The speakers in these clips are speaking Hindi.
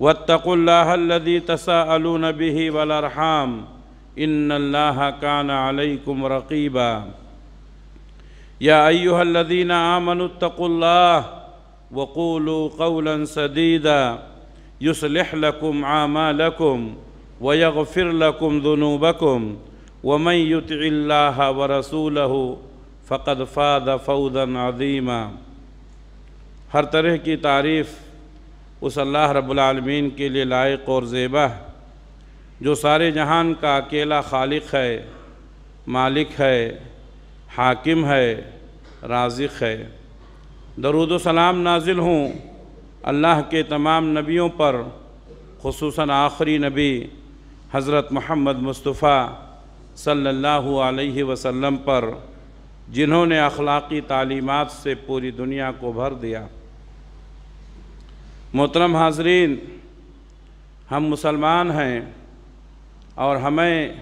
واتقوا الله الذي تساءلون به والارحام ان الله كان عليكم رقيبا يا ايها الذين امنوا اتقوا الله وقولوا قولا سديدا يصلح لكم اعمالكم ويغفر لكم ذنوبكم ومن يطع الله ورسوله فقد فاز فوزا عظيما هر طرح کی تعریف उस अल्लाह रब्लमीन के लिए लायक और ज़ेबा जो सारे जहान का अकेला खालिक है मालिक है हाकिम है राजिक है दरुद सलाम नाजिल हूँ अल्लाह के तमाम नबियों पर खसूस आखिरी नबी हज़रत महमद मुस्तफ़ा सल्लल्लाहु अलैहि वसल्लम पर जिन्होंने अखलाक़ी तालीमत से पूरी दुनिया को भर दिया मोहतरम हाजरीन हम मुसलमान हैं और हमें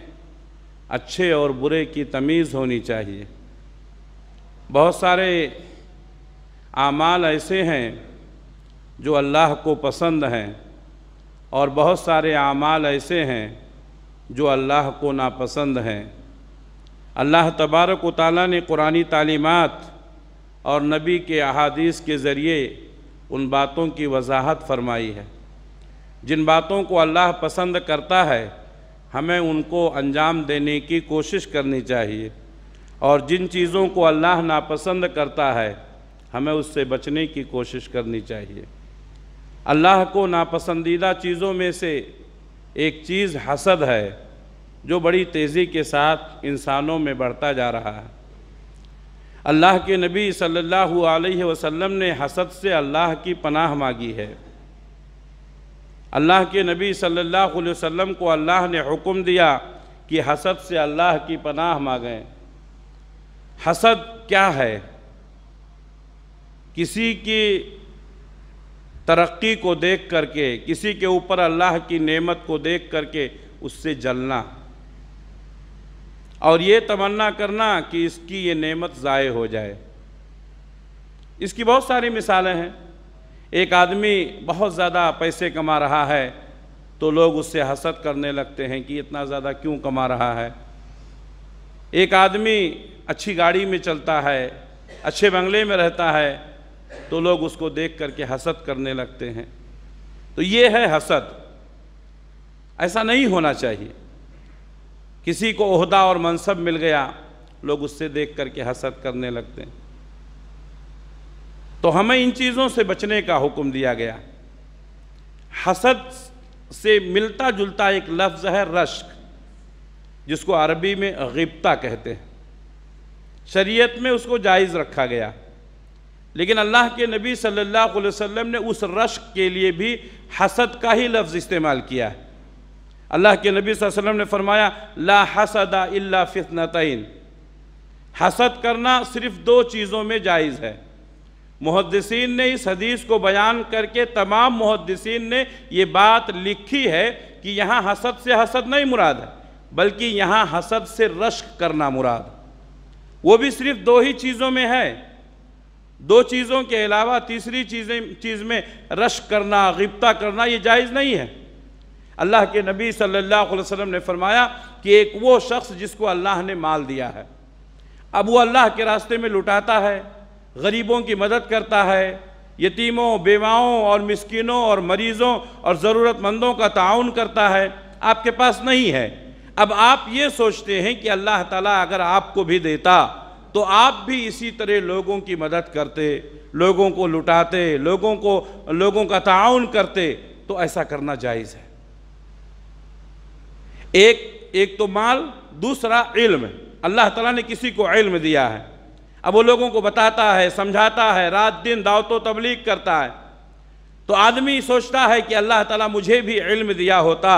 अच्छे और बुरे की तमीज़ होनी चाहिए बहुत सारे आमाल ऐसे हैं जो अल्लाह को पसंद हैं और बहुत सारे आमाल ऐसे हैं जो अल्लाह को नापसंद हैं अल्लाह तबारक ताली ने कुरानी तालीमात और नबी के अहादीस के ज़रिए उन बातों की वजाहत फरमाई है जिन बातों को अल्लाह पसंद करता है हमें उनको अंजाम देने की कोशिश करनी चाहिए और जिन चीज़ों को अल्लाह नापसंद करता है हमें उससे बचने की कोशिश करनी चाहिए अल्लाह को नापसंदीदा चीज़ों में से एक चीज़ हसद है जो बड़ी तेज़ी के साथ इंसानों में बढ़ता जा रहा है अल्लाह के नबी सल्लल्लाहु अलैहि वसल्लम ने हसद से अल्लाह की पनाह मांगी है अल्लाह के नबी सल्लल्लाहु अलैहि वसल्लम को अल्लाह ने हुक्म दिया कि हसद से अल्लाह की पनाह मांगें हसद क्या है किसी की तरक्की को देख करके किसी के ऊपर अल्लाह की नेमत को देख करके उससे जलना और ये तमन्ना करना कि इसकी ये नेमत ज़ाय हो जाए इसकी बहुत सारी मिसालें हैं एक आदमी बहुत ज़्यादा पैसे कमा रहा है तो लोग उससे हसद करने लगते हैं कि इतना ज़्यादा क्यों कमा रहा है एक आदमी अच्छी गाड़ी में चलता है अच्छे बंगले में रहता है तो लोग उसको देख करके हसद करने लगते हैं तो ये है हसद ऐसा नहीं होना चाहिए किसी को अहदा और मनसब मिल गया लोग उससे देख करके हसद करने लगते हैं तो हमें इन चीज़ों से बचने का हुक्म दिया गया हसद से मिलता जुलता एक लफ्ज़ है रश्क जिसको अरबी में गिबता कहते हैं शरीयत में उसको जायज़ रखा गया लेकिन अल्लाह के नबी सल्लल्लाहु अलैहि वसल्लम ने उस रश्क के लिए भी हसद का ही लफ्ज़ इस्तेमाल किया है अल्लाह के नबी वसल्लम ने फरमाया ला हसदा इल्ला फितनतैन हसद करना सिर्फ दो चीज़ों में जायज़ है मुहदसिन ने इस हदीस को बयान करके तमाम मुहदसिन ने ये बात लिखी है कि यहाँ हसद से हसद नहीं मुराद है बल्कि यहाँ हसद से रश्क करना मुराद वो भी सिर्फ दो ही चीज़ों में है दो चीज़ों के अलावा तीसरी चीज़ें चीज़ में रश्क करना गिप्ता करना ये जायज़ नहीं है अल्लाह के नबी सल्लल्लाहु अलैहि वसल्लम ने फरमाया कि एक वो शख्स जिसको अल्लाह ने माल दिया है अब वो अल्लाह के रास्ते में लुटाता है गरीबों की मदद करता है यतीमों बेवाओं और मिसकिनों और मरीज़ों और ज़रूरतमंदों का ताउन करता है आपके पास नहीं है अब आप ये सोचते हैं कि अल्लाह ताला अगर आपको भी देता तो आप भी इसी तरह लोगों की मदद करते लोगों को लुटाते लोगों को लोगों का ताउन करते तो ऐसा करना जायज़ है एक एक तो माल दूसरा इल्म अल्लाह ताला ने किसी को इल्म दिया है अब वो लोगों को बताता है समझाता है रात दिन दावत तबलीग करता है तो आदमी सोचता है कि अल्लाह ताला मुझे भी इल्म दिया होता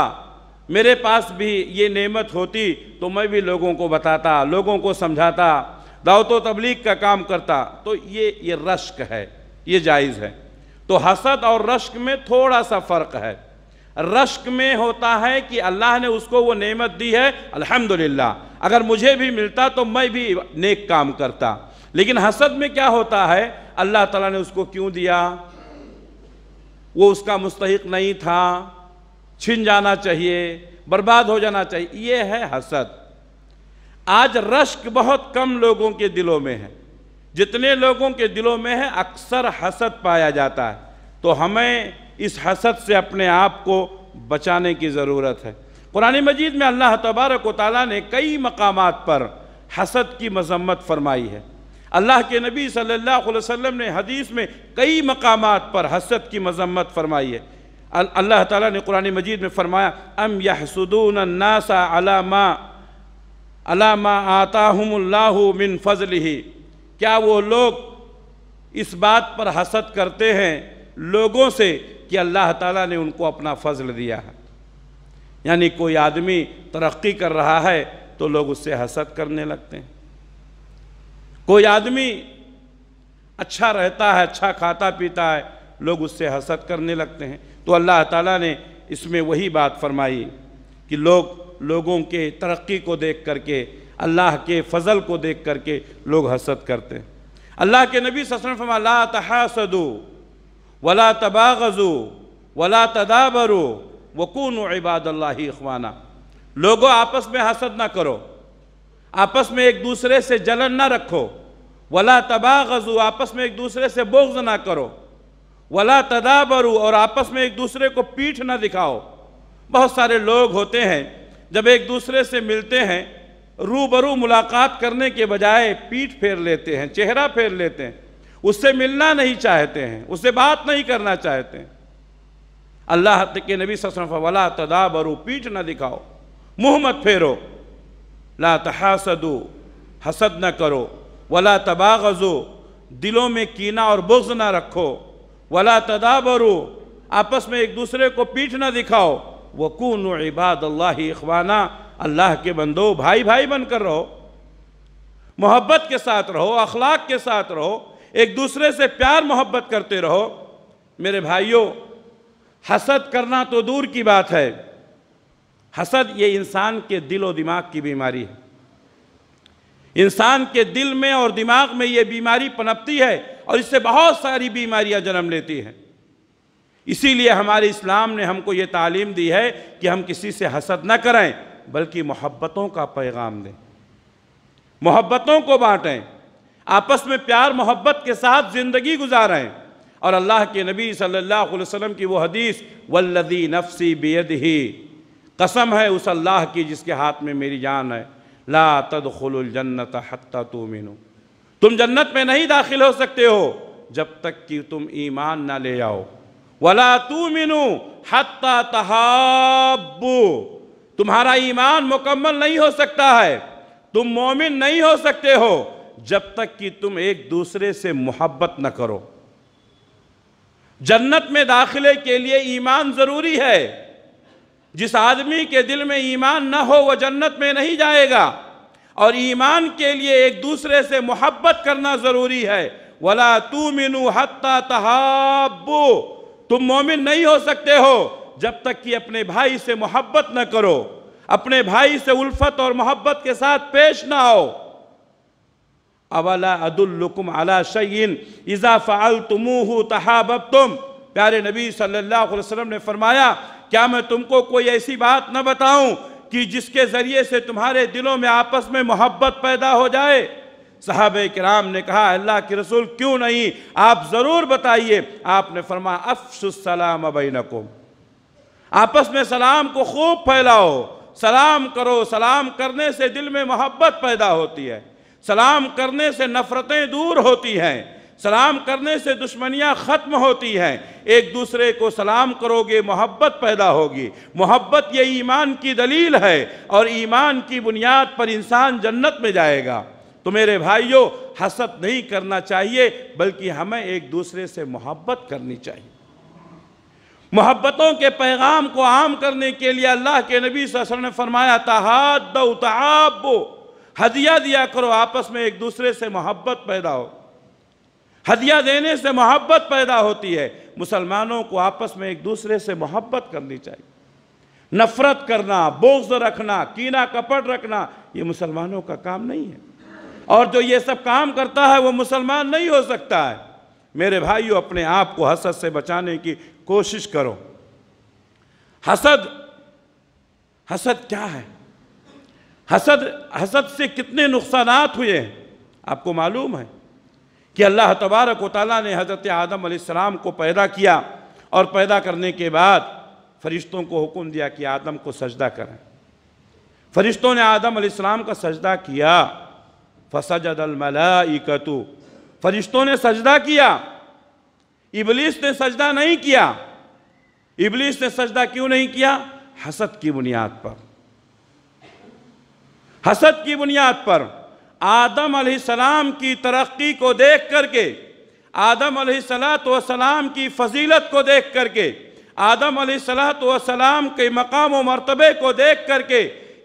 मेरे पास भी ये नेमत होती तो मैं भी लोगों को बताता लोगों को समझाता दावत तबलीग का काम करता तो ये ये रश्क है ये जायज़ है तो हसद और रश्क में थोड़ा सा फ़र्क है रश्क में होता है कि अल्लाह ने उसको वो नेमत दी है अल्हम्दुलिल्लाह अगर मुझे भी मिलता तो मैं भी नेक काम करता लेकिन हसद में क्या होता है अल्लाह ताला ने उसको क्यों दिया वो उसका मुस्तक नहीं था छिन जाना चाहिए बर्बाद हो जाना चाहिए ये है हसद आज रश्क बहुत कम लोगों के दिलों में है जितने लोगों के दिलों में है अक्सर हसद पाया जाता है तो हमें इस हसद से अपने आप को बचाने की ज़रूरत है कुरान मजीद में अल्लाह तबारक ताली ने कई मकाम पर हसद की मजम्मत फरमाई है अल्लाह के नबी सल्लल्लाहु अलैहि वसल्लम ने हदीस में कई मकाम पर हसद की मजम्मत फरमाई है अल्लाह ताला ने कुरानी मजीद में फरमाया अम यहसुदून नासा अलामा अलामा मिन फजल ही क्या वो लोग इस बात पर हसद करते हैं लोगों से कि अल्लाह ताला ने उनको अपना फजल दिया है यानी कोई आदमी तरक्की कर रहा है तो लोग उससे हसद करने लगते हैं कोई आदमी अच्छा रहता है अच्छा खाता पीता है लोग उससे हसद करने लगते हैं तो अल्लाह ताला ने इसमें वही बात फरमाई कि लोग लोगों के तरक्की को देख करके अल्लाह के फजल को देख करके लोग हसद करते हैं अल्लाह के नबी ससन फरमा ला तहासदू वला तबागज़ू वला तदाबरू वकून इबादल्ला अखवाना लोगों आपस में हसद ना करो आपस में एक दूसरे से जलन ना रखो वला तबागज़ू आपस में एक दूसरे से बोग्ज ना करो वला तदाबरू और आपस में एक दूसरे को पीठ ना दिखाओ बहुत सारे लोग होते हैं जब एक दूसरे से मिलते हैं रूबरू मुलाकात करने के बजाय पीठ फेर लेते हैं चेहरा फेर लेते हैं उससे मिलना नहीं चाहते हैं उससे बात नहीं करना चाहते हैं अल्लाह के नबी ससरफ वला तदा बरू पीठ ना दिखाओ मुंह मत फेरो ला तहासदो हसद न करो वला तबागज़ो दिलों में कीना और बुग्ज ना रखो वला तदा आपस में एक दूसरे को पीठ ना दिखाओ वकून इबाद अल्लाह इखवाना अल्लाह के बंदो भाई भाई बनकर रहो मोहब्बत के साथ रहो अखलाक के साथ रहो एक दूसरे से प्यार मोहब्बत करते रहो मेरे भाइयों हसद करना तो दूर की बात है हसद ये इंसान के दिल और दिमाग की बीमारी है इंसान के दिल में और दिमाग में ये बीमारी पनपती है और इससे बहुत सारी बीमारियां जन्म लेती हैं इसीलिए हमारे इस्लाम ने हमको ये तालीम दी है कि हम किसी से हसद न करें बल्कि मोहब्बतों का पैगाम दें मोहब्बतों को बांटें आपस में प्यार मोहब्बत के साथ ज़िंदगी गुजारें और अल्लाह के नबी सल्लल्लाहु अलैहि वसल्लम की वो हदीस वल्लदी नफसी बेद ही कसम है उस अल्लाह की जिसके हाथ में मेरी जान है ला जन्नत हत्ता तो मीनू तुम जन्नत में नहीं दाखिल हो सकते हो जब तक कि तुम ईमान ना ले आओ वला तू मीनू हत्ता तहाबू तुम्हारा ईमान मुकम्मल नहीं हो सकता है तुम मोमिन नहीं हो सकते हो जब तक कि तुम एक दूसरे से मोहब्बत न करो जन्नत में दाखिले के लिए ईमान ज़रूरी है जिस आदमी के दिल में ईमान ना हो वह जन्नत में नहीं जाएगा और ईमान के लिए एक दूसरे से मोहब्बत करना ज़रूरी है वला तू मिनू हत्ता तुम मोमिन नहीं हो सकते हो जब तक कि अपने भाई से मोहब्बत न करो अपने भाई से उल्फत और मोहब्बत के साथ पेश ना आओ अवला अदुल्लुकुम अला शयन इज़ा फ़ाल तुमूह तुम प्यारे नबी सल्लल्लाहु अलैहि वसल्लम ने फरमाया क्या मैं तुमको कोई ऐसी बात न बताऊं कि जिसके ज़रिए से तुम्हारे दिलों में आपस में मोहब्बत पैदा हो जाए साहब कराम ने कहा अल्लाह के रसूल क्यों नहीं आप ज़रूर बताइए आपने फरमाया अफसलाम अबैनकुम आपस में सलाम को खूब फैलाओ सलाम करो सलाम करने से दिल में मोहब्बत पैदा होती है सलाम करने से नफ़रतें दूर होती हैं सलाम करने से दुश्मनियाँ ख़त्म होती हैं एक दूसरे को सलाम करोगे मोहब्बत पैदा होगी मोहब्बत ये ईमान की दलील है और ईमान की बुनियाद पर इंसान जन्नत में जाएगा तो मेरे भाइयों हसद नहीं करना चाहिए बल्कि हमें एक दूसरे से मोहब्बत करनी चाहिए मोहब्बतों के पैगाम को आम करने के लिए अल्लाह के नबी सर ने फरमाया हाथ दो हदिया दिया करो आपस में एक दूसरे से मोहब्बत पैदा हो हदिया देने से मोहब्बत पैदा होती है मुसलमानों को आपस में एक दूसरे से मोहब्बत करनी चाहिए नफरत करना बोझ रखना कीना कपट रखना ये मुसलमानों का काम नहीं है और जो ये सब काम करता है वो मुसलमान नहीं हो सकता है मेरे भाइयों अपने आप को हसद से बचाने की कोशिश करो हसद हसद क्या है हसद हसद से कितने नुकसान हुए हैं आपको मालूम है कि अल्लाह तबारक वाली ने हज़रत आदम आसमाम को पैदा किया और पैदा करने के बाद फरिश्तों को हुक्म दिया कि आदम को सजदा करें फरिश्तों ने आदम आसमाम का सजदा किया फसजदलमलाइकतु फरिश्तों ने सजदा किया इबलीस ने सजदा नहीं किया इबलीस ने सजदा क्यों नहीं किया हसद की बुनियाद पर हसद की बुनियाद पर आदम सलाम की तरक्की को देख करके आदम सलाम की फजीलत को देख करके आदम सलाम के मकाम व मरतबे को देख करके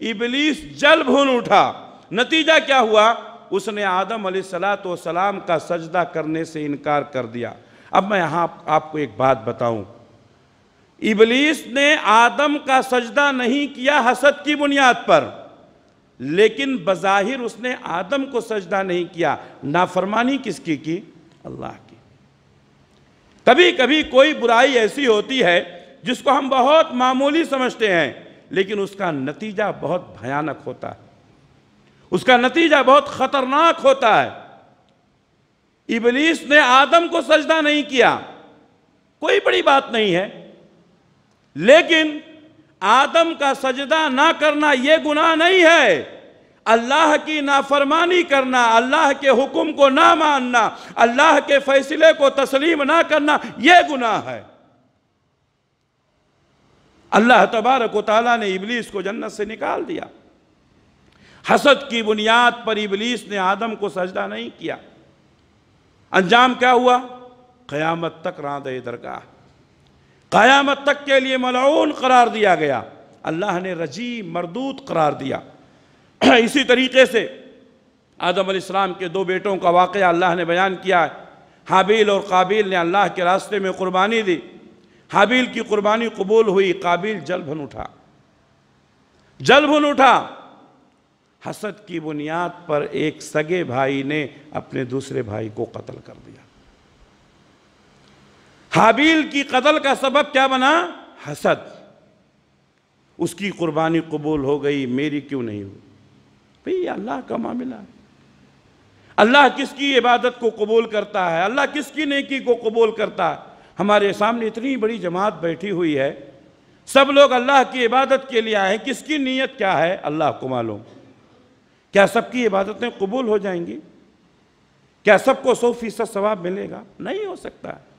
इबलीस जल भून उठा नतीजा क्या हुआ उसने आदम सलाम का सजदा करने से इनकार कर दिया अब मैं यहाँ आप, आपको एक बात बताऊं इबलीस ने आदम का सजदा नहीं किया हसद की बुनियाद पर लेकिन बज़ाहिर उसने आदम को सजदा नहीं किया नाफरमानी किसकी की अल्लाह की कभी कभी कोई बुराई ऐसी होती है जिसको हम बहुत मामूली समझते हैं लेकिन उसका नतीजा बहुत भयानक होता है उसका नतीजा बहुत ख़तरनाक होता है इबलीस ने आदम को सजदा नहीं किया कोई बड़ी बात नहीं है लेकिन आदम का सजदा ना करना ये गुनाह नहीं है अल्लाह की नाफरमानी करना अल्लाह के हुक्म को ना मानना अल्लाह के फैसले को तस्लीम ना करना यह गुनाह है अल्लाह तबारक ताली ने इबलीस को जन्नत से निकाल दिया हसद की बुनियाद पर इबलीस ने आदम को सजदा नहीं किया अंजाम क्या हुआ क़यामत तक रांद दरगाह क़यामत तक के लिए मलाउन करार दिया गया अल्लाह ने रजी मरदूत करार दिया इसी तरीके से आदम अलैहिस्सलाम के दो बेटों का वाक़ अल्लाह ने बयान किया है हाबिल और काबिल ने अल्लाह के रास्ते में कुर्बानी दी हाबिल की कुर्बानी कबूल हुई काबिल जल भुन उठा भुन उठा हसद की बुनियाद पर एक सगे भाई ने अपने दूसरे भाई को कत्ल कर दिया हाबील की कतल का सबब क्या बना हसद उसकी कुर्बानी कबूल हो गई मेरी क्यों नहीं हुई भाई अल्लाह का मामला है अल्लाह किसकी इबादत को कबूल करता है अल्लाह किसकी नेकी को कबूल करता है हमारे सामने इतनी बड़ी जमात बैठी हुई है सब लोग अल्लाह की इबादत के लिए आए हैं किसकी नीयत क्या है अल्लाह को मालूम क्या सबकी इबादतें कबूल हो जाएंगी क्या सबको सौ फीसद सवाब मिलेगा नहीं हो सकता है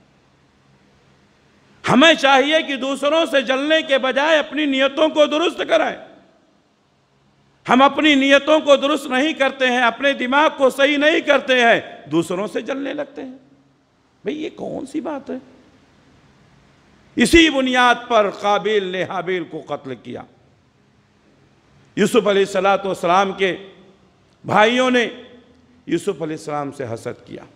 हमें चाहिए कि दूसरों से जलने के बजाय अपनी नियतों को दुरुस्त कराएं हम अपनी नियतों को दुरुस्त नहीं करते हैं अपने दिमाग को सही नहीं करते हैं दूसरों से जलने लगते हैं भाई ये कौन सी बात है इसी बुनियाद पर काबिल ने हाबिल को कत्ल किया यूसुफ अली सलाम के भाइयों ने यूसुफ सलाम से हसद किया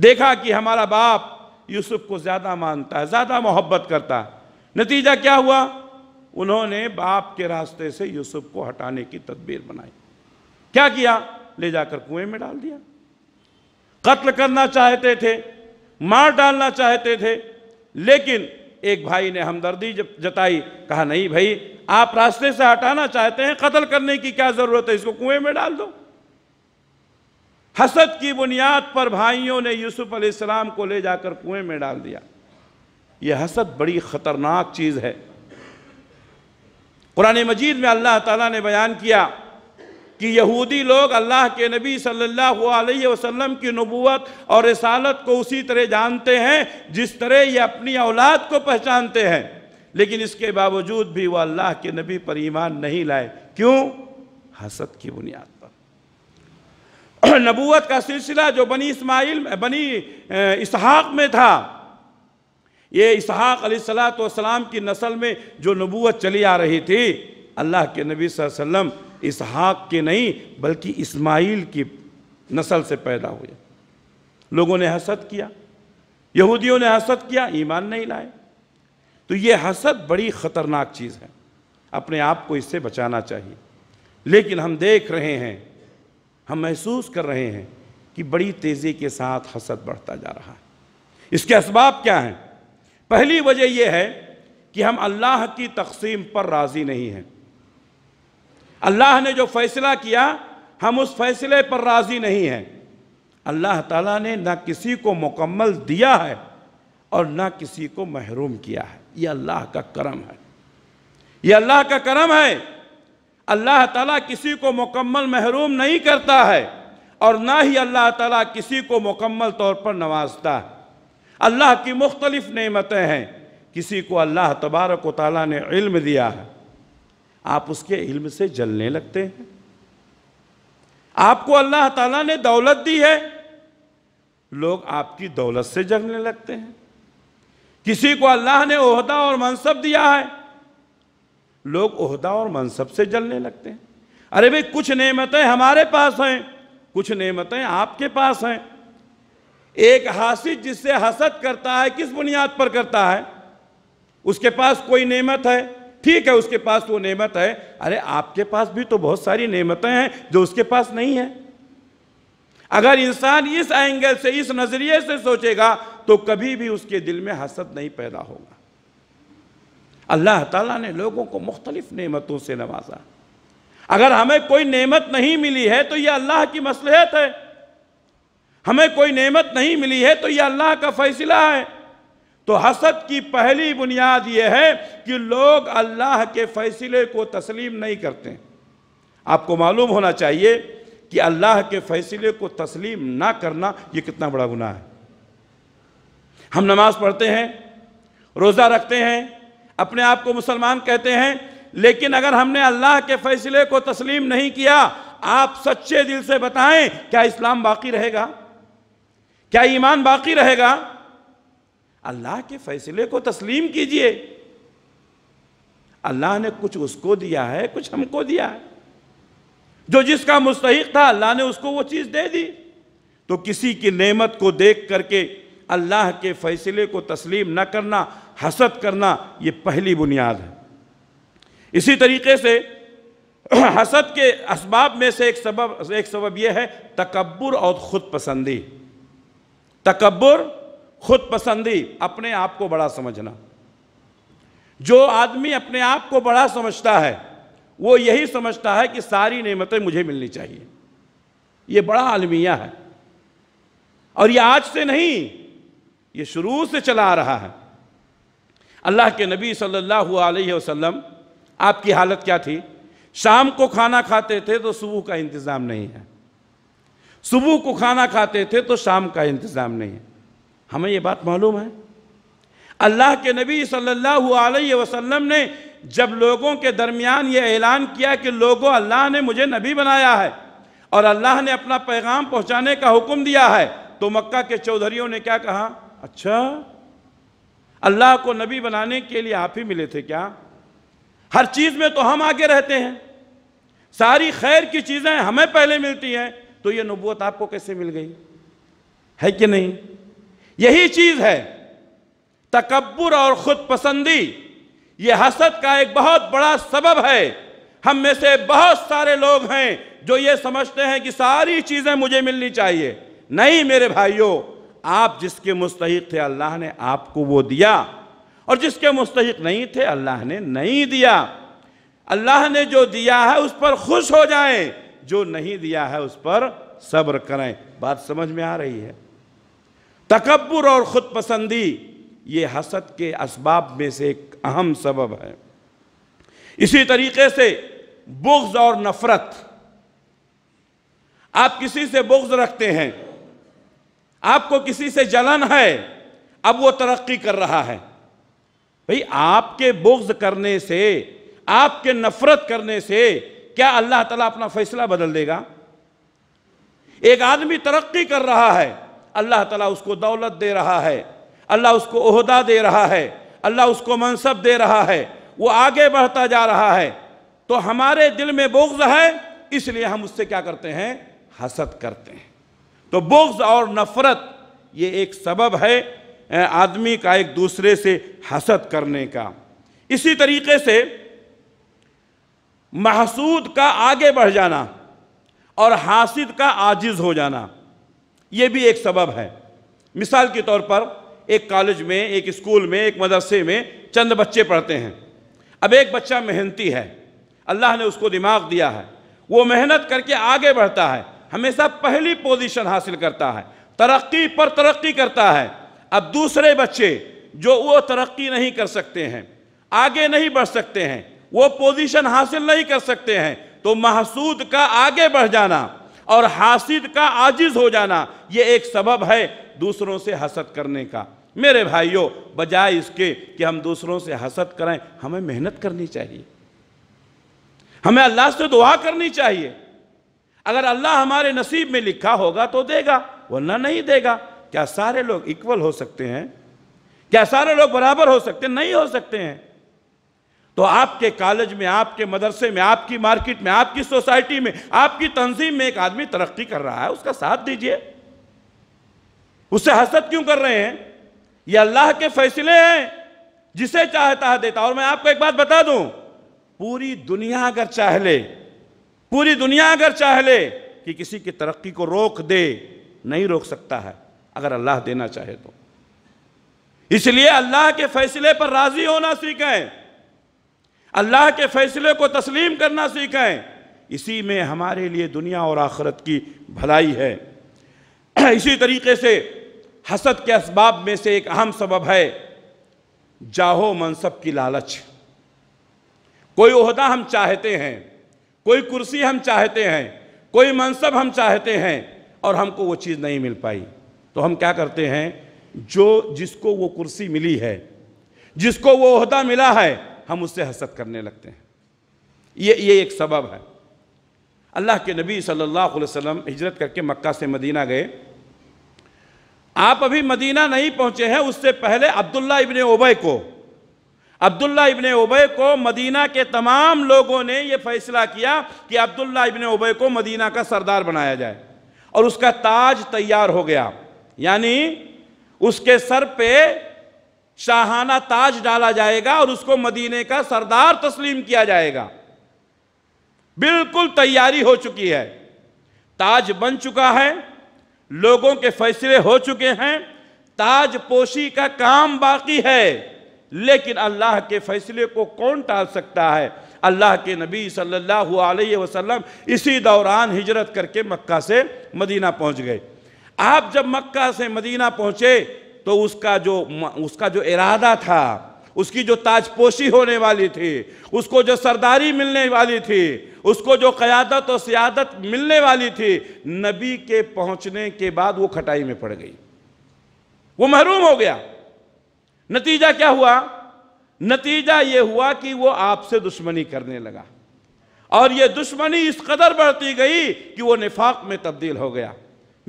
देखा कि हमारा बाप यूसुफ को ज़्यादा मानता है ज़्यादा मोहब्बत करता है नतीजा क्या हुआ उन्होंने बाप के रास्ते से यूसुफ को हटाने की तदबीर बनाई क्या किया ले जाकर कुएं में डाल दिया कत्ल करना चाहते थे मार डालना चाहते थे लेकिन एक भाई ने हमदर्दी जताई कहा नहीं भाई आप रास्ते से हटाना चाहते हैं कत्ल करने की क्या ज़रूरत है इसको कुएं में डाल दो हसद की बुनियाद पर भाइयों ने यूसुफ अलैहिस्सलाम को ले जाकर कुएं में डाल दिया ये हसद बड़ी ख़तरनाक चीज़ है कुरान मजीद में अल्लाह ताला ने बयान किया कि यहूदी लोग अल्लाह के नबी सल्लल्लाहु अलैहि वसल्लम की नबूवत और रसालत को उसी तरह जानते हैं जिस तरह ये अपनी औलाद को पहचानते हैं लेकिन इसके बावजूद भी वह अल्लाह के नबी पर ईमान नहीं लाए क्यों हसद की बुनियाद नबूत का सिलसिला जो बनी इसमाइल बनी इसहाक में था ये इसहाक सलाम की नस्ल में जो नबूत चली आ रही थी अल्लाह के नबी वसल्लम इसहाक के नहीं बल्कि इस्माइल की नस्ल से पैदा हुए लोगों ने हसद किया यहूदियों ने हसद किया ईमान नहीं लाए तो ये हसद बड़ी ख़तरनाक चीज़ है अपने आप को इससे बचाना चाहिए लेकिन हम देख रहे हैं हम महसूस कर रहे हैं कि बड़ी तेज़ी के साथ हसद बढ़ता जा रहा है इसके इसबाब क्या हैं पहली वजह यह है कि हम अल्लाह की तकसीम पर राज़ी नहीं हैं अल्लाह ने जो फ़ैसला किया हम उस फैसले पर राज़ी नहीं हैं अल्लाह ताला ने ना किसी को मुकम्मल दिया है और ना किसी को महरूम किया है यह अल्लाह का करम है यह अल्लाह का करम है अल्लाह ताला किसी को मुकम्मल महरूम नहीं करता है और ना ही अल्लाह ताला किसी को मुकम्मल तौर पर नवाजता है अल्लाह की मुख्तलिफ़ नमतें हैं किसी को अल्लाह तबारक ताली ने इल्म दिया है आप उसके इल्म से जलने लगते हैं आपको अल्लाह ताला ने दौलत दी है लोग आपकी दौलत से जलने लगते हैं किसी को अल्लाह ने ओहदा और मनसब दिया है लोग उहदा और मनसब से जलने लगते हैं अरे भाई कुछ नेमतें हमारे पास हैं कुछ नेमतें आपके पास हैं एक हासिद जिससे हसद करता है किस बुनियाद पर करता है उसके पास कोई नेमत है ठीक है उसके पास वो नेमत है अरे आपके पास भी तो बहुत सारी नेमतें हैं जो उसके पास नहीं है अगर इंसान इस एंगल से इस नज़रिए से सोचेगा तो कभी भी उसके दिल में हसद नहीं पैदा होगा अल्लाह ताला ने लोगों को मुख्तलिफ नेमतों से नवाजा अगर हमें कोई नेमत नहीं मिली है तो यह अल्लाह की मसलहत है हमें कोई नेमत नहीं मिली है तो यह अल्लाह का फैसला है तो हसद की पहली बुनियाद यह है कि लोग अल्लाह के फैसले को तस्लीम नहीं करते आपको मालूम होना चाहिए कि अल्लाह के फैसले को तस्लीम ना करना यह कितना बड़ा गुनाह है हम नमाज़ पढ़ते हैं रोज़ा रखते हैं अपने आप को मुसलमान कहते हैं लेकिन अगर हमने अल्लाह के फैसले को तस्लीम नहीं किया आप सच्चे दिल से बताएं क्या इस्लाम बाकी रहेगा क्या ईमान बाकी रहेगा अल्लाह के फैसले को तस्लीम कीजिए अल्लाह ने कुछ उसको दिया है कुछ हमको दिया है जो जिसका मुस्तक था अल्लाह ने उसको वो चीज़ दे दी तो किसी की नेमत को देख करके अल्लाह के फैसले को तस्लीम न करना हसद करना ये पहली बुनियाद है इसी तरीके से हसद के इसबाब में से एक सबब एक सबब यह है तकबर और ख़ुद पसंदी तकबर खुद पसंदी अपने आप को बड़ा समझना जो आदमी अपने आप को बड़ा समझता है वो यही समझता है कि सारी नेमतें मुझे मिलनी चाहिए ये बड़ा आलमिया है और ये आज से नहीं ये शुरू से चला आ रहा है अल्लाह के नबी सल्लल्लाहु अलैहि वसल्लम आपकी हालत क्या थी शाम को खाना खाते थे तो सुबह का इंतज़ाम नहीं है सुबह को खाना खाते थे तो शाम का इंतज़ाम नहीं है हमें ये बात मालूम है अल्लाह के नबी सल्लल्लाहु अलैहि वसल्लम ने जब लोगों के दरमियान ये ऐलान किया कि लोगों अल्लाह ने मुझे नबी बनाया है और अल्लाह ने अपना पैगाम पहुँचाने का हुक्म दिया है तो मक्का के चौधरीों ने क्या कहा अच्छा अल्लाह को नबी बनाने के लिए आप ही मिले थे क्या हर चीज़ में तो हम आगे रहते हैं सारी खैर की चीज़ें हमें पहले मिलती हैं तो ये नबूत आपको कैसे मिल गई है कि नहीं यही चीज़ है तकबर और ख़ुद पसंदी यह हसद का एक बहुत बड़ा सबब है हम में से बहुत सारे लोग हैं जो ये समझते हैं कि सारी चीज़ें मुझे मिलनी चाहिए नहीं मेरे भाइयों आप जिसके मुस्तक थे अल्लाह ने आपको वो दिया और जिसके मुस्तक नहीं थे अल्लाह ने नहीं दिया अल्लाह ने जो दिया है उस पर खुश हो जाएं जो नहीं दिया है उस पर सब्र करें बात समझ में आ रही है तकबर और ख़ुद पसंदी ये हसद के इसबाब में से एक अहम सबब है इसी तरीके से बुग्ज़ और नफ़रत आप किसी से बुग्ज़ रखते हैं आपको किसी से जलन है अब वो तरक्की कर रहा है भाई आपके बोग्ज करने से आपके नफरत करने से क्या अल्लाह ताला अपना फैसला बदल देगा एक आदमी तरक्की कर रहा है अल्लाह ताला उसको दौलत दे रहा है अल्लाह उसको ओहदा दे रहा है अल्लाह उसको मनसब दे रहा है वो आगे बढ़ता जा रहा है तो हमारे दिल में बोग्ज है इसलिए हम उससे क्या करते हैं हसद करते हैं तो बोग्स और नफ़रत ये एक सबब है आदमी का एक दूसरे से हसद करने का इसी तरीके से महसूद का आगे बढ़ जाना और हासिद का आजिज़ हो जाना ये भी एक सबब है मिसाल के तौर पर एक कॉलेज में एक स्कूल में एक मदरसे में चंद बच्चे पढ़ते हैं अब एक बच्चा मेहनती है अल्लाह ने उसको दिमाग दिया है वो मेहनत करके आगे बढ़ता है हमेशा पहली पोजीशन हासिल करता है तरक्की पर तरक्की करता है अब दूसरे बच्चे जो वो तरक्की नहीं कर सकते हैं आगे नहीं बढ़ सकते हैं वो पोजीशन हासिल नहीं कर सकते हैं तो महसूद का आगे बढ़ जाना और हासिद का आजिज हो जाना ये एक सबब है दूसरों से हसद करने का मेरे भाइयों बजाय इसके कि हम दूसरों से हसद करें हमें मेहनत करनी चाहिए हमें अल्लाह से दुआ करनी चाहिए अगर अल्लाह हमारे नसीब में लिखा होगा तो देगा वरना नहीं देगा क्या सारे लोग इक्वल हो सकते हैं क्या सारे लोग बराबर हो सकते हैं नहीं हो सकते हैं तो आपके कॉलेज में आपके मदरसे में आपकी मार्केट में आपकी सोसाइटी में आपकी तंजीम में एक आदमी तरक्की कर रहा है उसका साथ दीजिए उससे हसरत क्यों कर रहे हैं ये अल्लाह के फैसले हैं जिसे चाहता है देता और मैं आपको एक बात बता दूं पूरी दुनिया अगर चाह ले पूरी दुनिया अगर चाह ले कि किसी की तरक्की को रोक दे नहीं रोक सकता है अगर अल्लाह देना चाहे तो इसलिए अल्लाह के फैसले पर राजी होना सीखें अल्लाह के फैसले को तस्लीम करना सीखें इसी में हमारे लिए दुनिया और आखरत की भलाई है इसी तरीके से हसद के इसबाब में से एक अहम सबब है जाहो मनसब की लालच कोई उहदा हम चाहते हैं कोई कुर्सी हम चाहते हैं कोई मनसब हम चाहते हैं और हमको वो चीज़ नहीं मिल पाई तो हम क्या करते हैं जो जिसको वो कुर्सी मिली है जिसको वो अहदा मिला है हम उससे हसद करने लगते हैं ये ये एक सबब है अल्लाह के नबी सल्लल्लाहु अलैहि वसल्लम हिजरत करके मक्का से मदीना गए आप अभी मदीना नहीं पहुंचे हैं उससे पहले अब्दुल्ला इबन ओबे को अब्दुल्ला इबन उबय को मदीना के तमाम लोगों ने यह फैसला किया कि अब्दुल्ला इबन उबय को मदीना का सरदार बनाया जाए और उसका ताज तैयार हो गया यानी उसके सर पे शाहाना ताज डाला जाएगा और उसको मदीने का सरदार तस्लीम किया जाएगा बिल्कुल तैयारी हो चुकी है ताज बन चुका है लोगों के फैसले हो चुके हैं ताज पोशी का काम बाकी है लेकिन अल्लाह के फैसले को कौन टाल सकता है अल्लाह के नबी सल्लल्लाहु अलैहि वसल्लम इसी दौरान हिजरत करके मक्का से मदीना पहुंच गए आप जब मक्का से मदीना पहुंचे तो उसका जो उसका जो इरादा था उसकी जो ताजपोशी होने वाली थी उसको जो सरदारी मिलने वाली थी उसको जो क़यादत और सियादत मिलने वाली थी नबी के पहुंचने के बाद वो खटाई में पड़ गई वो महरूम हो गया नतीजा क्या हुआ नतीजा यह हुआ कि वो आपसे दुश्मनी करने लगा और यह दुश्मनी इस कदर बढ़ती गई कि वो निफाक में तब्दील हो गया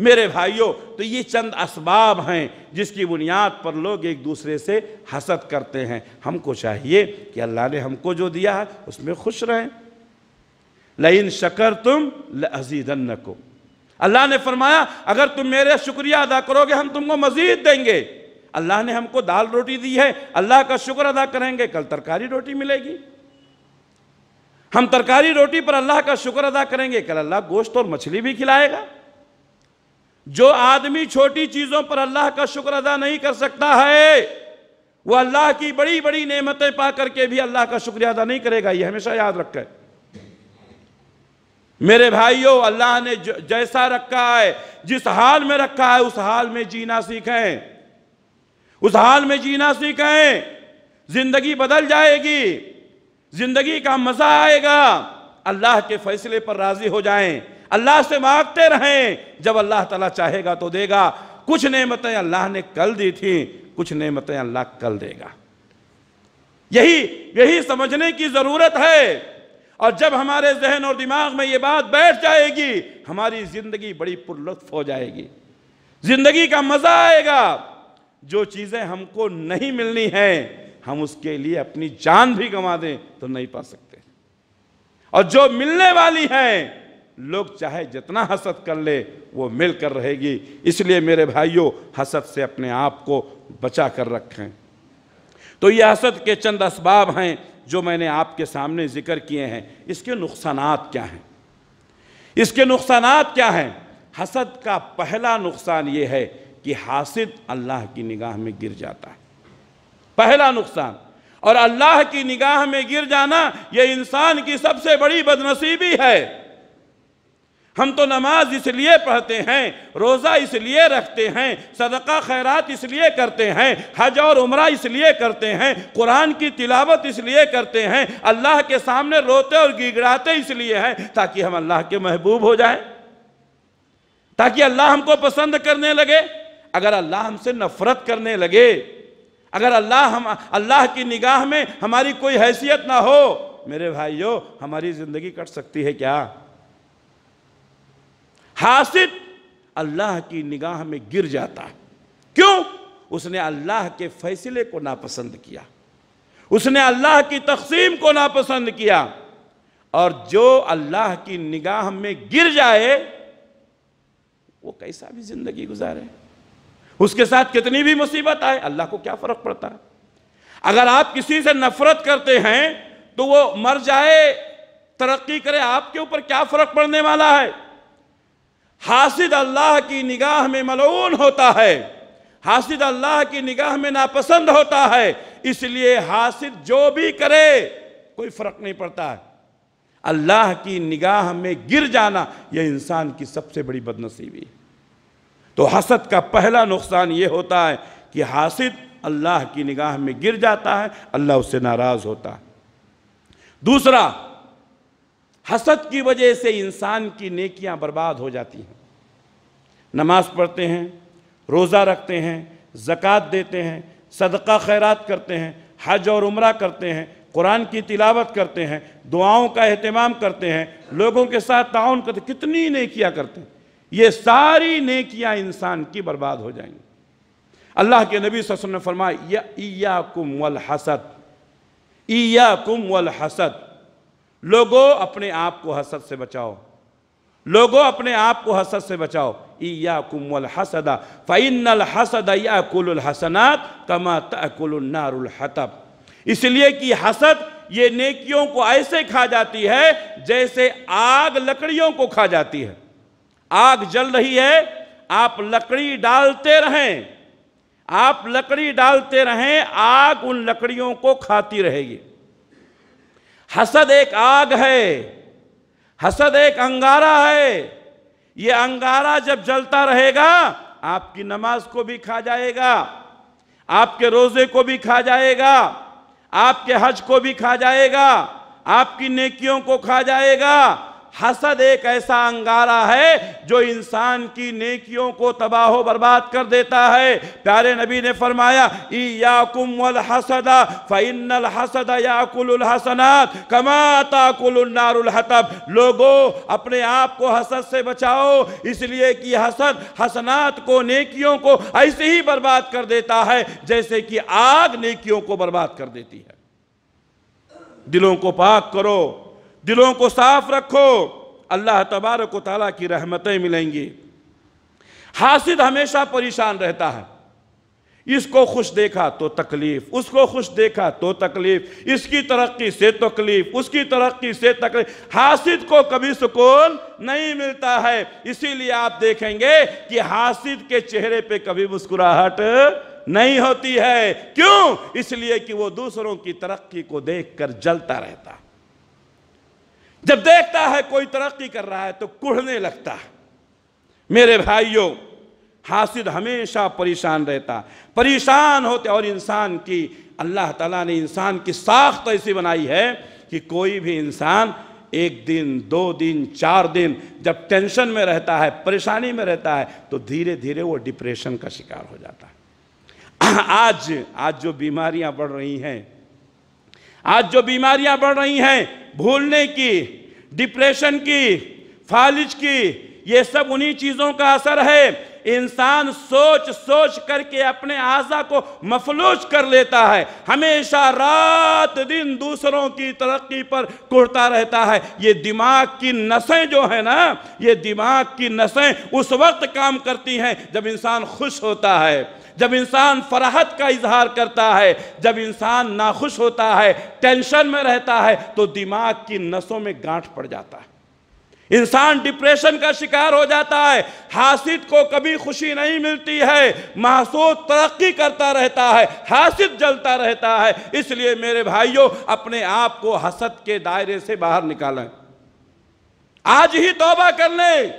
मेरे भाइयों तो ये चंद असबाब हैं जिसकी बुनियाद पर लोग एक दूसरे से हसद करते हैं हमको चाहिए कि अल्लाह ने हमको जो दिया है उसमें खुश रहें लइन शकर तुम लजीदन को अल्लाह ने फरमाया अगर तुम मेरे शुक्रिया अदा करोगे हम तुमको मज़ीद देंगे अल्लाह ने हमको दाल रोटी दी है अल्लाह का शुक्र अदा करेंगे कल तरकारी रोटी मिलेगी हम तरकारी रोटी पर अल्लाह का शुक्र अदा करेंगे कल अल्लाह गोश्त और मछली भी खिलाएगा जो आदमी छोटी चीज़ों पर अल्लाह का शुक्र अदा नहीं कर सकता है वो अल्लाह की बड़ी बड़ी नेमतें पा करके भी अल्लाह का शुक्रिया अदा नहीं करेगा ये हमेशा याद रखे मेरे भाइयों अल्लाह ने जैसा रखा है जिस हाल में रखा है उस हाल में जीना सीखें उस हाल में जीना सीखें जिंदगी बदल जाएगी जिंदगी का मजा आएगा अल्लाह के फैसले पर राजी हो जाएं अल्लाह से मांगते रहें जब अल्लाह तला चाहेगा तो देगा कुछ नेमतें अल्लाह ने कल दी थी कुछ नेमतें अल्लाह कल देगा यही यही समझने की ज़रूरत है और जब हमारे जहन और दिमाग में यह बात बैठ जाएगी हमारी ज़िंदगी बड़ी पुरलुत्फ हो जाएगी ज़िंदगी का मज़ा आएगा जो चीज़ें हमको नहीं मिलनी है हम उसके लिए अपनी जान भी गंवा दें तो नहीं पा सकते और जो मिलने वाली है लोग चाहे जितना हसद कर ले वो मिल कर रहेगी इसलिए मेरे भाइयों हसद से अपने आप को बचा कर रखें तो ये हसद के चंद असबाब हैं जो मैंने आपके सामने जिक्र किए हैं इसके नुकसान क्या हैं इसके नुकसान क्या हैं हसद का पहला नुकसान ये है कि हासिद अल्लाह की निगाह में गिर जाता है पहला नुकसान और अल्लाह की निगाह में गिर जाना यह इंसान की सबसे बड़ी बदनसीबी है हम तो नमाज इसलिए पढ़ते हैं रोज़ा इसलिए रखते हैं सदका खैरात इसलिए करते हैं हज और उम्र इसलिए करते हैं कुरान की तिलावत इसलिए करते हैं अल्लाह के सामने रोते और गिगड़ाते इसलिए हैं ताकि हम अल्लाह के महबूब हो जाएं ताकि अल्लाह हमको पसंद करने लगे अगर अल्लाह हमसे नफ़रत करने लगे अगर अल्लाह हम अल्लाह की निगाह में हमारी कोई हैसियत ना हो मेरे भाइयों हमारी ज़िंदगी कट सकती है क्या हासिद अल्लाह की निगाह में गिर जाता है क्यों उसने अल्लाह के फैसले को नापसंद किया उसने अल्लाह की तकसीम को नापसंद किया और जो अल्लाह की निगाह में गिर जाए वो कैसा भी ज़िंदगी गुजारे उसके साथ कितनी भी मुसीबत आए अल्लाह को क्या फ़र्क पड़ता है अगर आप किसी से नफरत करते हैं तो वो मर जाए तरक्की करे आपके ऊपर क्या फ़र्क पड़ने वाला है हासिद अल्लाह की निगाह में मलून होता है हासिद अल्लाह की निगाह में नापसंद होता है इसलिए हासिद जो भी करे कोई फ़र्क नहीं पड़ता है अल्लाह की निगाह में गिर जाना यह इंसान की सबसे बड़ी बदनसीबी है तो हसद का पहला नुकसान ये होता है कि हासिद अल्लाह की निगाह में गिर जाता है अल्लाह उससे नाराज़ होता है दूसरा हसद की वजह से इंसान की नेकियां बर्बाद हो जाती हैं नमाज पढ़ते हैं रोज़ा रखते हैं ज़क़़त देते हैं सदका खैरात करते हैं हज और उम्र करते हैं कुरान की तिलावत करते हैं दुआओं का अहतमाम करते हैं लोगों के साथ ताउन करते कितनी नेकियां करते हैं ये सारी नेकियां इंसान की बर्बाद हो जाएंगी अल्लाह के नबी वसल्लम ने फरमाया या कुम वल हसद ईया कुम वल हसद लोगो अपने आप को हसद से बचाओ लोगों अपने आप को हसद से बचाओ ईया कुमल हसदा फाइनल हसद या कुल हसनात कमा नारुल हतब इसलिए कि हसद ये नेकियों को ऐसे खा जाती है जैसे आग लकड़ियों को खा जाती है आग जल रही है आप लकड़ी डालते रहें आप लकड़ी डालते रहें आग उन लकड़ियों को खाती रहेगी हसद एक आग है हसद एक अंगारा है ये अंगारा जब जलता रहेगा आपकी नमाज को भी खा जाएगा आपके रोज़े को भी खा जाएगा आपके हज को भी खा जाएगा आपकी नेकियों को खा जाएगा हसद एक ऐसा अंगारा है जो इंसान की नेकियों को तबाह बर्बाद कर देता है प्यारे नबी ने फरमाया ई याकुम वल हसदा याकुल हसनात कमा हतब लोगो अपने आप को हसद से बचाओ इसलिए कि हसद हसनात को नेकियों को ऐसे ही बर्बाद कर देता है जैसे कि आग नेकियों को बर्बाद कर देती है दिलों को पाक करो दिलों को साफ रखो अल्लाह तबारक ताला की रहमतें मिलेंगी हासिद हमेशा परेशान रहता है इसको खुश देखा तो तकलीफ उसको खुश देखा तो तकलीफ इसकी तरक्की से तकलीफ उसकी तरक्की से तकलीफ हासिद को कभी सुकून नहीं मिलता है इसीलिए आप देखेंगे कि हासिद के चेहरे पे कभी मुस्कुराहट नहीं होती है क्यों इसलिए कि वो दूसरों की तरक्की को देखकर जलता रहता है जब देखता है कोई तरक्की कर रहा है तो कुढ़ने लगता है मेरे भाइयों हासिद हमेशा परेशान रहता परेशान होते और इंसान की अल्लाह ताला ने इंसान की साख्त तो ऐसी बनाई है कि कोई भी इंसान एक दिन दो दिन चार दिन जब टेंशन में रहता है परेशानी में रहता है तो धीरे धीरे वो डिप्रेशन का शिकार हो जाता है आज आज जो बीमारियां बढ़ रही हैं आज जो बीमारियां बढ़ रही हैं भूलने की डिप्रेशन की फालिज की ये सब उन्हीं चीज़ों का असर है इंसान सोच सोच करके अपने आजा को मफलूज कर लेता है हमेशा रात दिन दूसरों की तरक्की पर कुड़ता रहता है ये दिमाग की नसें जो है ना ये दिमाग की नसें उस वक्त काम करती हैं जब इंसान खुश होता है जब इंसान फराहत का इजहार करता है जब इंसान नाखुश होता है टेंशन में रहता है तो दिमाग की नसों में गांठ पड़ जाता है इंसान डिप्रेशन का शिकार हो जाता है हासिद को कभी खुशी नहीं मिलती है महसूस तरक्की करता रहता है हासिद जलता रहता है इसलिए मेरे भाइयों अपने आप को हसद के दायरे से बाहर निकालें आज ही तोबा कर लें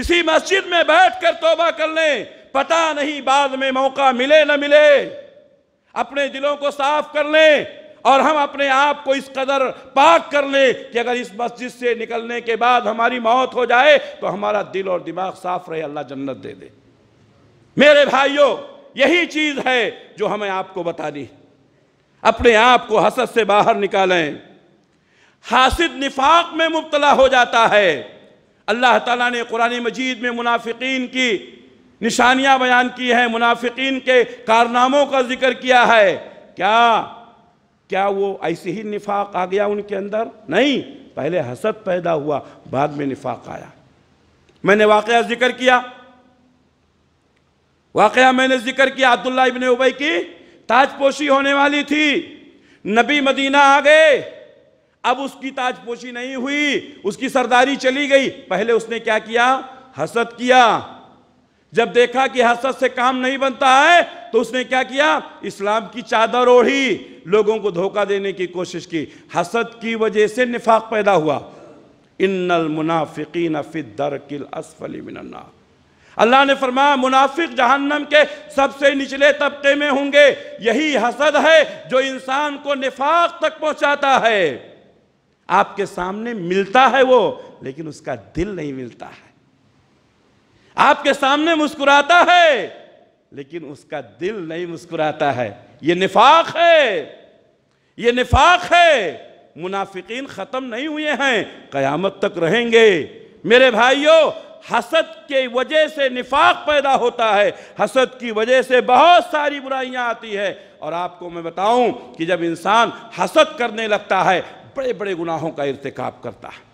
इसी मस्जिद में बैठ कर तोबा कर लें पता नहीं बाद में मौका मिले ना मिले अपने दिलों को साफ कर लें और हम अपने आप को इस कदर पाक कर लें कि अगर इस मस्जिद से निकलने के बाद हमारी मौत हो जाए तो हमारा दिल और दिमाग साफ रहे अल्लाह जन्नत दे दे मेरे भाइयों यही चीज़ है जो हमें आपको बतानी अपने आप को हसद से बाहर निकालें हासिद निफाक में मुबतला हो जाता है अल्लाह ताला ने कुरान मजीद में मुनाफिकीन की निशानियां बयान की हैं मुनाफिकीन के कारनामों का जिक्र किया है क्या क्या वो ऐसे ही निफाक आ गया उनके अंदर नहीं पहले हसद पैदा हुआ बाद में निफाक आया मैंने वाक़ जिक्र किया वाक़ मैंने जिक्र किया अब्दुल्ला इबन उबई की ताजपोशी होने वाली थी नबी मदीना आ गए अब उसकी ताजपोशी नहीं हुई उसकी सरदारी चली गई पहले उसने क्या किया हसद किया जब देखा कि हसद से काम नहीं बनता है तो उसने क्या किया इस्लाम की चादर ओढ़ी लोगों को धोखा देने की कोशिश की हसद की वजह से निफाक पैदा हुआ इन्नल मुनाफिकीन फिदर किल असफली मिनन्ना अल्लाह ने फरमाया मुनाफिक जहन्नम के सबसे निचले तबके में होंगे यही हसद है जो इंसान को निफाक तक पहुंचाता है आपके सामने मिलता है वो लेकिन उसका दिल नहीं मिलता है आपके सामने मुस्कुराता है लेकिन उसका दिल नहीं मुस्कुराता है ये निफाक है ये निफाक है मुनाफिकीन ख़त्म नहीं हुए हैं क़यामत तक रहेंगे मेरे भाइयों हसद के वजह से निफाक पैदा होता है हसद की वजह से बहुत सारी बुराइयां आती है और आपको मैं बताऊं कि जब इंसान हसद करने लगता है बड़े बड़े गुनाहों का इरतकब करता है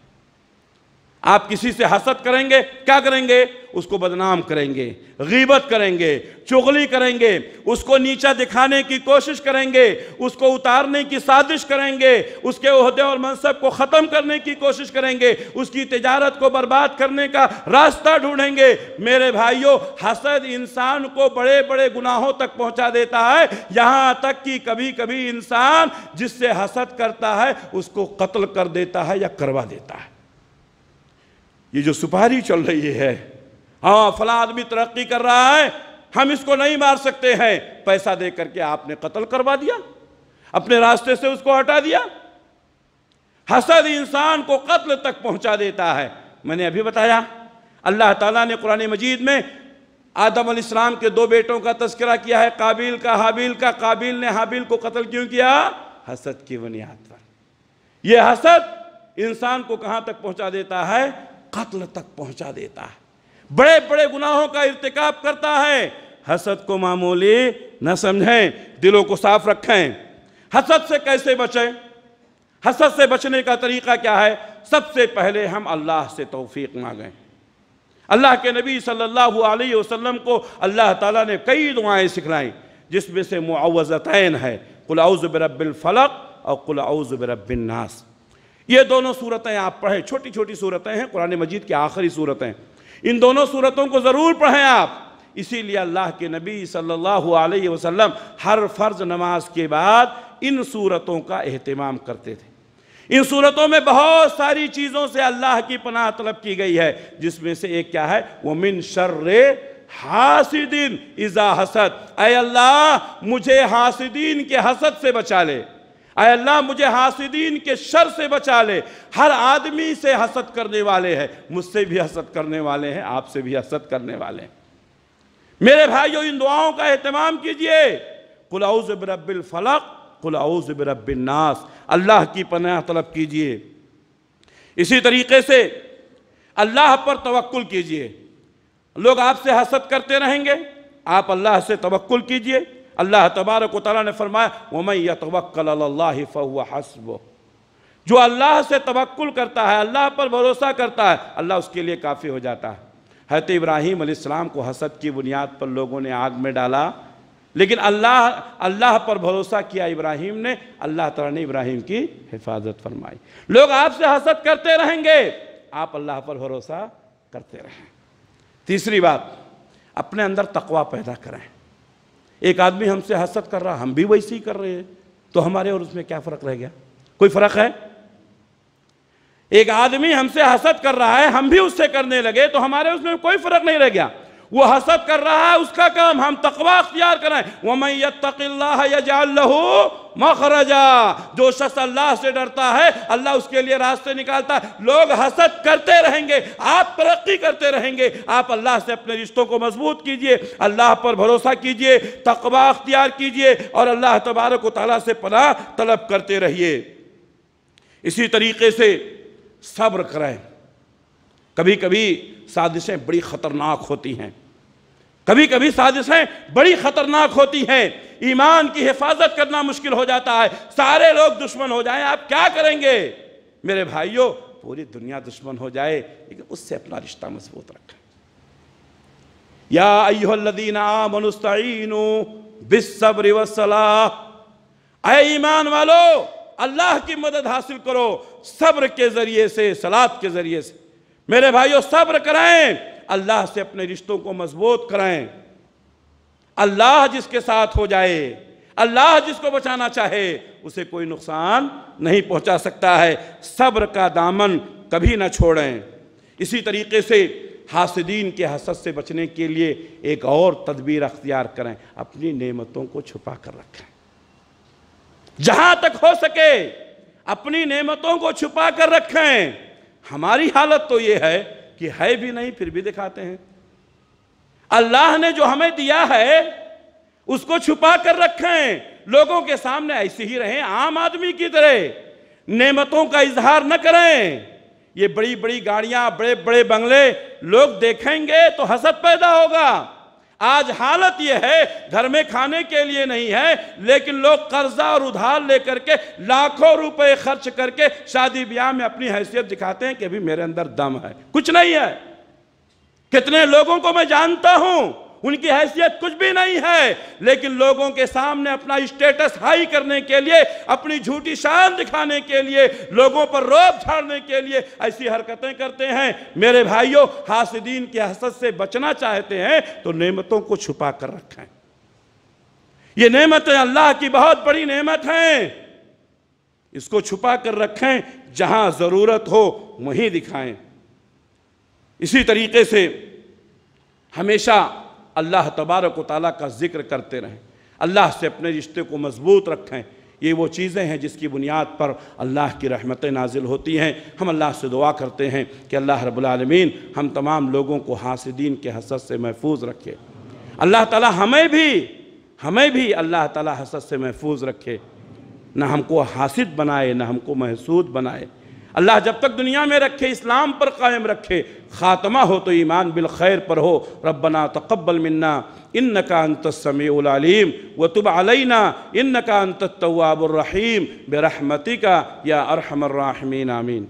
आप किसी से हसद करेंगे क्या करेंगे उसको बदनाम करेंगे गीबत करेंगे चुगली करेंगे उसको नीचा दिखाने की कोशिश करेंगे उसको उतारने की साजिश करेंगे उसके अहदे और मनसब को ख़त्म करने की कोशिश करेंगे उसकी तजारत को बर्बाद करने का रास्ता ढूंढेंगे मेरे भाइयों हसद इंसान को बड़े बड़े गुनाहों तक पहुंचा देता है यहाँ तक कि कभी कभी इंसान जिससे हसद करता है उसको कत्ल कर देता है या करवा देता है ये जो सुपारी चल रही है हाँ फला आदमी तरक्की कर रहा है हम इसको नहीं मार सकते हैं पैसा दे करके आपने कत्ल करवा दिया अपने रास्ते से उसको हटा दिया हसद इंसान को कत्ल तक पहुंचा देता है मैंने अभी बताया अल्लाह ताला ने कुरान मजीद में आदम इस्लाम के दो बेटों का तस्करा किया है काबिल का हाबिल का काबिल ने हाबिल को कत्ल क्यों किया हसद की बुनियाद पर यह हसद इंसान को कहां तक पहुंचा देता है कत्ल तक पहुंचा देता है बड़े बड़े गुनाहों का इरतकब करता है हसद को मामूली न समझें दिलों को साफ रखें हसद से कैसे बचें हसद से बचने का तरीका क्या है सबसे पहले हम अल्लाह से तोफीक मांगें अल्लाह के नबी सल्लल्लाहु अलैहि वसल्लम को अल्लाह ताला ने कई दुआएं सिखलाई जिसमें से मुआवज़तैन है कुलाउज़ फलक और कुलाउज़ नास ये दोनों सूरतें आप पढ़ें छोटी छोटी सूरतें हैं कुरान मजीद की आखिरी सूरतें इन दोनों सूरतों को ज़रूर पढ़ें आप इसीलिए अल्लाह के नबी सल्लल्लाहु अलैहि वसल्लम हर फ़र्ज नमाज के बाद इन सूरतों का अहतमाम करते थे इन सूरतों में बहुत सारी चीज़ों से अल्लाह की पनाह तलब की गई है जिसमें से एक क्या है वो मिन शर्र हासिदीन इज़ा हसद अल्लाह मुझे हासिदीन के हसद से बचा ले अल्लाह मुझे हासिदीन के शर से बचा ले हर आदमी से हसद करने वाले हैं मुझसे भी हसद करने वाले हैं आपसे भी हसद करने वाले हैं मेरे भाइयों इन दुआओं का अहतमाम कीजिए कुलाउज़ बरबिल फ़लक कुलाउज़ बरबिल नास अल्लाह की पनाह तलब कीजिए इसी तरीके से अल्लाह पर तवक्ल कीजिए लोग आपसे हसद करते रहेंगे आप अल्लाह से तवक्ल कीजिए अल्लाह तबारक ताली ने फरमाया वमई यतवक्ल फ़ुआ हसब जो अल्लाह से तवक्ल करता है अल्लाह पर भरोसा करता है अल्लाह उसके लिए काफ़ी हो जाता है हत इब्राहीम अलैहिस्सलाम को हसद की बुनियाद पर लोगों ने आग में डाला लेकिन अल्लाह अल्लाह पर भरोसा किया इब्राहिम ने अल्लाह तला ने इब्राहिम की हिफाजत फरमाई लोग आपसे हसद करते रहेंगे आप अल्लाह पर भरोसा करते रहें तीसरी बात अपने अंदर तकवा पैदा करें एक आदमी हमसे हसत कर रहा हम भी वैसे ही कर रहे हैं तो हमारे और उसमें क्या फ़र्क रह गया कोई फ़र्क है एक आदमी हमसे हसत कर रहा है हम भी उससे करने लगे तो हमारे उसमें कोई फ़र्क नहीं रह गया वो हसद कर रहा है उसका काम हम तकवा अख्तियार वो वमई यजालहू मखरजा जो शख्स अल्लाह से डरता है अल्लाह उसके लिए रास्ते निकालता है लोग हसद करते रहेंगे आप तरक्की करते रहेंगे आप अल्लाह से अपने रिश्तों को मजबूत कीजिए अल्लाह पर भरोसा कीजिए तकवा अख्तियार कीजिए और अल्लाह तबारक ताली से पनाह तलब करते रहिए इसी तरीके से सब्र करें कभी कभी साजिशें बड़ी ख़तरनाक होती हैं कभी कभी साजिशें बड़ी ख़तरनाक होती हैं ईमान की हिफाजत करना मुश्किल हो जाता है सारे लोग दुश्मन हो जाएं आप क्या करेंगे मेरे भाइयों पूरी दुनिया दुश्मन हो जाए लेकिन उससे अपना रिश्ता मजबूत रखें या अयोल्लदीना मनुस्तीन बिसब्र वसलाह अय ईमान वालो अल्लाह की मदद हासिल करो सब्र के जरिए से सलाद के जरिए से मेरे भाइयों सब्र कराएं अल्लाह से अपने रिश्तों को मजबूत कराएं अल्लाह जिसके साथ हो जाए अल्लाह जिसको बचाना चाहे उसे कोई नुकसान नहीं पहुंचा सकता है सब्र का दामन कभी ना छोड़ें इसी तरीके से हासदीन के हसद से बचने के लिए एक और तदबीर अख्तियार करें अपनी नेमतों को छुपा कर रखें जहां तक हो सके अपनी नेमतों को छुपा कर रखें हमारी हालत तो ये है कि है भी नहीं फिर भी दिखाते हैं अल्लाह ने जो हमें दिया है उसको छुपा कर रखें लोगों के सामने ऐसे ही रहें आम आदमी की तरह नेमतों का इजहार न करें ये बड़ी बड़ी गाड़ियां बड़े बड़े बंगले लोग देखेंगे तो हसद पैदा होगा आज हालत यह है घर में खाने के लिए नहीं है लेकिन लोग कर्जा और उधार लेकर के लाखों रुपए खर्च करके शादी ब्याह में अपनी हैसियत दिखाते हैं कि अभी मेरे अंदर दम है कुछ नहीं है कितने लोगों को मैं जानता हूं उनकी हैसियत कुछ भी नहीं है लेकिन लोगों के सामने अपना स्टेटस हाई करने के लिए अपनी झूठी शान दिखाने के लिए लोगों पर रोब झाड़ने के लिए ऐसी हरकतें करते हैं मेरे भाइयों हासिदीन की हसद से बचना चाहते हैं तो नेमतों को छुपा कर रखें ये नेमतें अल्लाह की बहुत बड़ी नेमत हैं इसको छुपा कर रखें जहां ज़रूरत हो वहीं दिखाएं इसी तरीके से हमेशा अल्लाह तबारक ताली का ज़िक्र करते रहें अल्लाह से अपने रिश्ते को मजबूत रखें ये वो चीज़ें हैं जिसकी बुनियाद पर अल्लाह की रहमतें नाजिल होती हैं हम अल्लाह से दुआ करते हैं कि अल्लाह रबालमीन हम तमाम लोगों को हासिदीन के हसद से महफूज रखे अल्लाह ताला हमें भी हमें भी अल्लाह ताला हसद से महफूज रखे ना हमको हासिद बनाए ना हमको महसूद बनाए अल्लाह जब तक दुनिया में रखे इस्लाम पर कायम रखे ख़ात्मा हो तो ईमान बिल खैर पर हो रब्बना तकबल मिन्ना इन नका अंतसमीम व तुब अलैना इन नका अंतवाबरहीम बरहमती का या अरहमर्राहमीन आमीन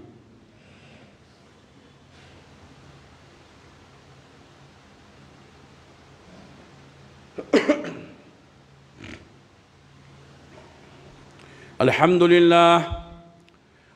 अल्हम्दुलिल्लाह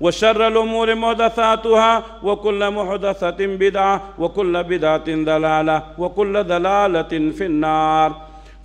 وشر الأمور محدثاتها وكل محدثة بدعة وكل بدعة دلالة وكل دلالة في النار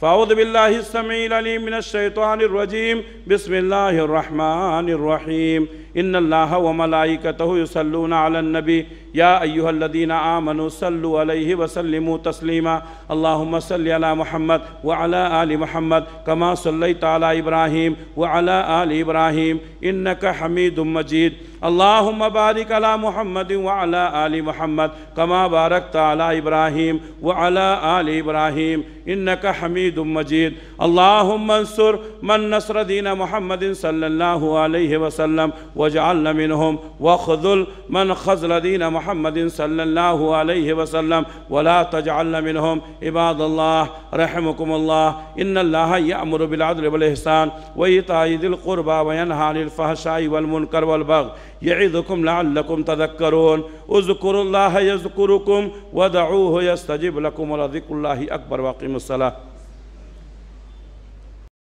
فأعوذ بالله السميع العليم من الشيطان الرجيم بسم الله الرحمن الرحيم إن الله وملائكته يصلون على النبي يا أيها الذين آمنوا صلوا عليه وسلموا تسليما اللهم صل على محمد وعلى آل محمد كما صليت على إبراهيم وعلى آل إبراهيم إنك حميد مجيد اللهم بارك على محمد وعلى آل محمد كما باركت على إبراهيم وعلى آل إبراهيم إنك حميد مجيد اللهم انصر من نصر دين محمد صلى الله عليه وسلم واجعلنا منهم وخذل من خزل دين محمد محمد صلى الله عليه وسلم ولا تجعلنا منهم عباد الله رحمكم الله إن الله يأمر بالعدل والإحسان وإيتاء ذي القربى وينهى عن الفحشاء والمنكر والبغي يعظكم لعلكم تذكرون اذكروا الله يذكركم ودعوه يستجب لكم ولذكر الله أكبر واقيموا الصلاة